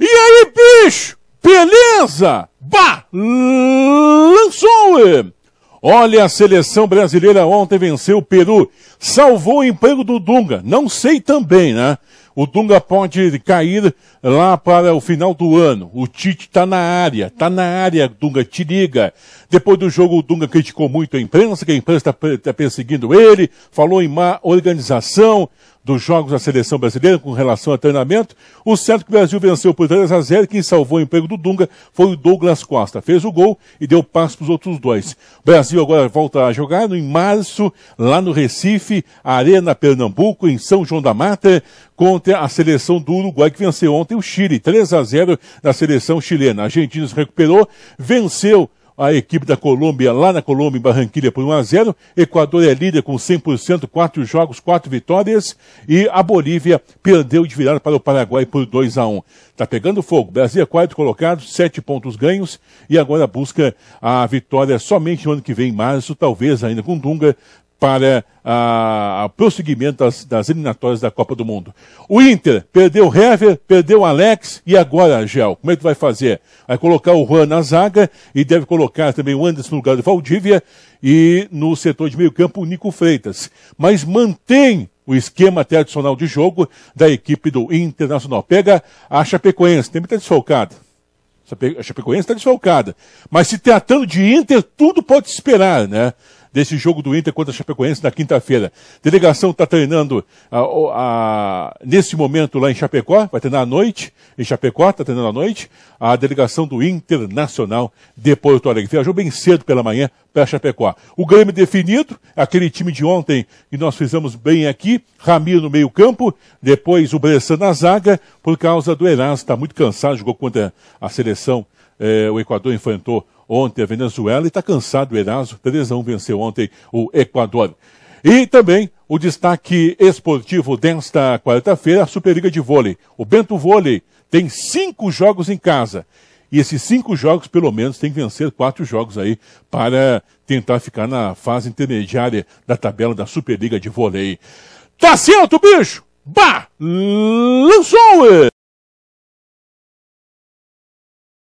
E aí, bicho? Beleza? Balançou! Olha, a seleção brasileira ontem venceu o Peru. Salvou o emprego do Dunga. Não sei também, né? O Dunga pode cair lá para o final do ano. O Tite está na área, está na área, Dunga, te liga. Depois do jogo, o Dunga criticou muito a imprensa, que a imprensa está tá perseguindo ele, falou em má organização dos jogos da seleção brasileira com relação a treinamento. O certo que o Brasil venceu por 3 a 0 quem salvou o emprego do Dunga foi o Douglas Costa. Fez o gol e deu passo para os outros dois. O Brasil agora volta a jogar em março, lá no Recife, Arena Pernambuco, em São João da Mata, contra ontem a seleção do Uruguai que venceu ontem o Chile, 3 a 0 da seleção chilena. A Argentina se recuperou, venceu a equipe da Colômbia lá na Colômbia, em Barranquilha, por 1 a 0. Equador é líder com 100%, quatro jogos, quatro vitórias. E a Bolívia perdeu de virada para o Paraguai por 2 a 1. Tá pegando fogo. Brasil é quarto colocado, sete pontos ganhos. E agora busca a vitória somente no ano que vem, em março, talvez ainda com Dunga, para ah, ah, o prosseguimento das, das, eliminatórias da Copa do Mundo. O Inter perdeu o Hever, perdeu o Alex e agora, Gel. como é que vai fazer? Vai colocar o Juan na zaga e deve colocar também o Anderson no lugar do Valdívia e no setor de meio campo o Nico Freitas. Mas mantém o esquema tradicional de jogo da equipe do Internacional. Pega a Chapecoense, Tem está desfalcada. A Chapecoense está desfalcada. Mas se tratando de Inter, tudo pode esperar, né? desse jogo do Inter contra a Chapecoense na quinta-feira. Delegação está treinando a, ah, a, ah, nesse momento lá em Chapecó, vai treinar à noite, em Chapecó, está treinando à noite, a delegação do Internacional de Porto Alegre. Viajou bem cedo pela manhã para Chapecó. O Grêmio definido, aquele time de ontem que nós fizemos bem aqui, Ramiro no meio-campo, depois o Bressan na zaga, por causa do Erasmo, está muito cansado, jogou contra a seleção. Eh, o Equador enfrentou ontem a Venezuela e está cansado o Eraso. 3 a 1 venceu ontem o Equador. E também o destaque esportivo desta quarta-feira, a Superliga de Vôlei. O Bento Vôlei tem cinco jogos em casa. E esses cinco jogos, pelo menos, tem que vencer quatro jogos aí para tentar ficar na fase intermediária da tabela da Superliga de Vôlei. Tá certo, bicho! Bah! Lançou!